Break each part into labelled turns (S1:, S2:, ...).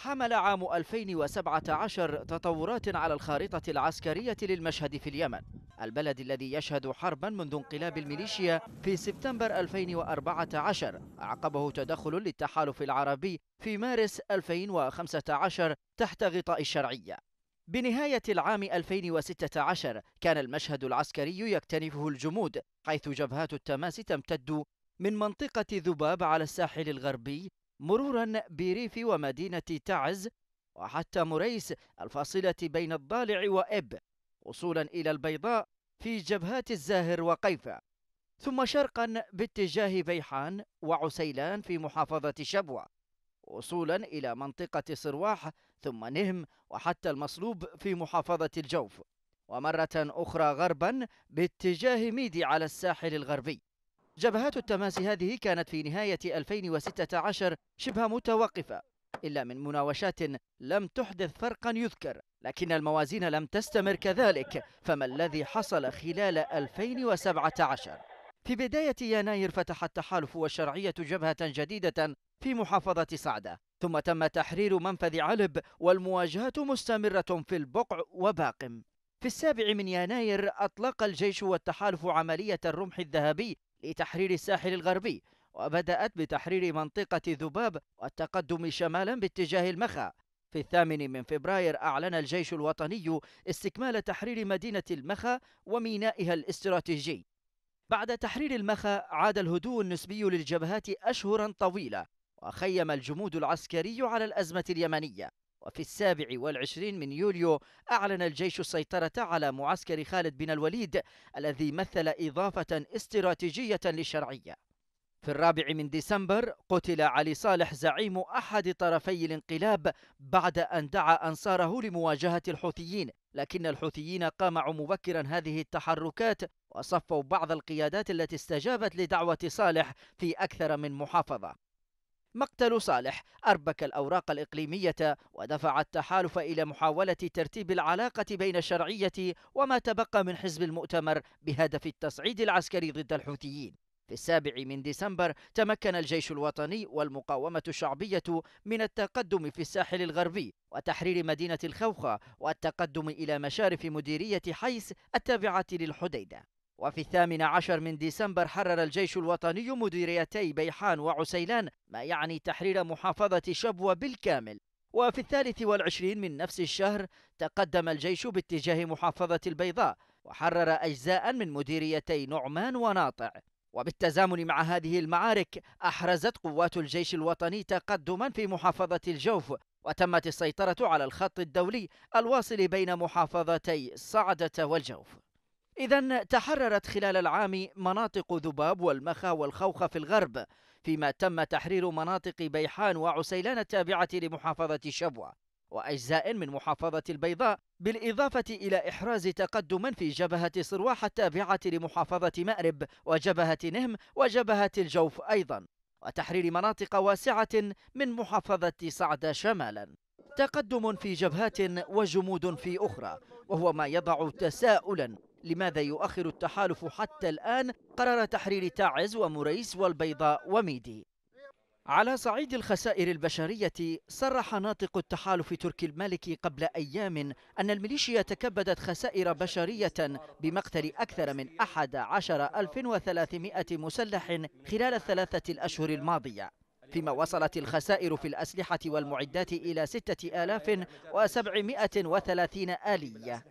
S1: حمل عام 2017 تطورات على الخارطة العسكرية للمشهد في اليمن البلد الذي يشهد حربا منذ انقلاب الميليشيا في سبتمبر 2014 عقبه تدخل للتحالف العربي في مارس 2015 تحت غطاء الشرعية بنهاية العام 2016 كان المشهد العسكري يكتنفه الجمود حيث جبهات التماس تمتد من منطقة ذباب على الساحل الغربي مرورا بريف ومدينة تعز وحتى مريس الفاصلة بين الضالع وإب وصولا إلى البيضاء في جبهات الزاهر وقيفة ثم شرقا باتجاه بيحان وعسيلان في محافظة شبوة وصولا إلى منطقة صرواح ثم نهم وحتى المصلوب في محافظة الجوف ومرة أخرى غربا باتجاه ميدي على الساحل الغربي جبهات التماس هذه كانت في نهاية 2016 شبه متوقفة إلا من مناوشات لم تحدث فرقا يذكر لكن الموازين لم تستمر كذلك فما الذي حصل خلال 2017 في بداية يناير فتح التحالف والشرعية جبهة جديدة في محافظة صعدة ثم تم تحرير منفذ علب والمواجهة مستمرة في البقع وباقم في السابع من يناير أطلق الجيش والتحالف عملية الرمح الذهبي لتحرير الساحل الغربي وبدأت بتحرير منطقة ذباب والتقدم شمالا باتجاه المخا في الثامن من فبراير أعلن الجيش الوطني استكمال تحرير مدينة المخا ومينائها الاستراتيجي بعد تحرير المخا عاد الهدوء النسبي للجبهات أشهرا طويلة وخيم الجمود العسكري على الأزمة اليمنية وفي السابع والعشرين من يوليو أعلن الجيش السيطرة على معسكر خالد بن الوليد الذي مثل إضافة استراتيجية للشرعية في الرابع من ديسمبر قتل علي صالح زعيم أحد طرفي الانقلاب بعد أن دعا أنصاره لمواجهة الحوثيين لكن الحوثيين قامعوا مبكرا هذه التحركات وصفوا بعض القيادات التي استجابت لدعوة صالح في أكثر من محافظة مقتل صالح أربك الأوراق الإقليمية ودفع التحالف إلى محاولة ترتيب العلاقة بين الشرعية وما تبقى من حزب المؤتمر بهدف التصعيد العسكري ضد الحوثيين في السابع من ديسمبر تمكن الجيش الوطني والمقاومة الشعبية من التقدم في الساحل الغربي وتحرير مدينة الخوخة والتقدم إلى مشارف مديرية حيس التابعة للحديدة وفي الثامن عشر من ديسمبر حرر الجيش الوطني مديريتي بيحان وعسيلان ما يعني تحرير محافظة شبوة بالكامل وفي الثالث والعشرين من نفس الشهر تقدم الجيش باتجاه محافظة البيضاء وحرر أجزاء من مديريتي نعمان وناطع وبالتزامن مع هذه المعارك أحرزت قوات الجيش الوطني تقدما في محافظة الجوف وتمت السيطرة على الخط الدولي الواصل بين محافظتي صعدة والجوف إذا تحررت خلال العام مناطق ذباب والمخا والخوخة في الغرب فيما تم تحرير مناطق بيحان وعسيلان التابعة لمحافظة شبوة وأجزاء من محافظة البيضاء بالإضافة إلى إحراز تقدم في جبهة صرواح التابعة لمحافظة مأرب وجبهة نهم وجبهة الجوف أيضا وتحرير مناطق واسعة من محافظة صعدة شمالا تقدم في جبهات وجمود في أخرى وهو ما يضع تساؤلا لماذا يؤخر التحالف حتى الآن قرار تحرير تاعز وموريس والبيضاء وميدي على صعيد الخسائر البشرية صرح ناطق التحالف تركي المالكي قبل أيام أن الميليشيا تكبدت خسائر بشرية بمقتل أكثر من 11300 مسلح خلال الثلاثة الأشهر الماضية فيما وصلت الخسائر في الأسلحة والمعدات إلى 6730 آلية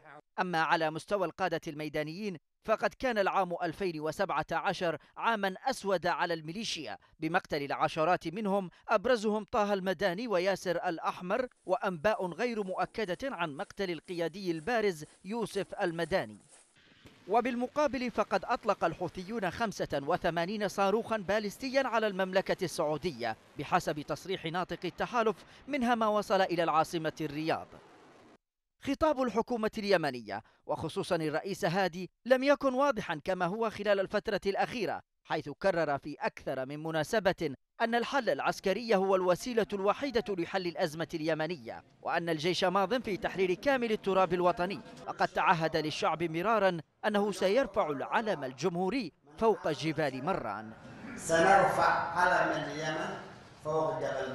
S1: أما على مستوى القادة الميدانيين فقد كان العام 2017 عاما أسود على الميليشيا بمقتل العشرات منهم أبرزهم طه المداني وياسر الأحمر وأنباء غير مؤكدة عن مقتل القيادي البارز يوسف المداني وبالمقابل فقد أطلق الحوثيون 85 صاروخا باليستيا على المملكة السعودية بحسب تصريح ناطق التحالف منها ما وصل إلى العاصمة الرياض خطاب الحكومة اليمنية وخصوصا الرئيس هادي لم يكن واضحا كما هو خلال الفترة الأخيرة حيث كرر في أكثر من مناسبة أن الحل العسكري هو الوسيلة الوحيدة لحل الأزمة اليمنية وأن الجيش ماض في تحرير كامل التراب الوطني وقد تعهد للشعب مرارا أنه سيرفع العلم الجمهوري فوق جبال مران سنرفع علم اليمن فوق جبل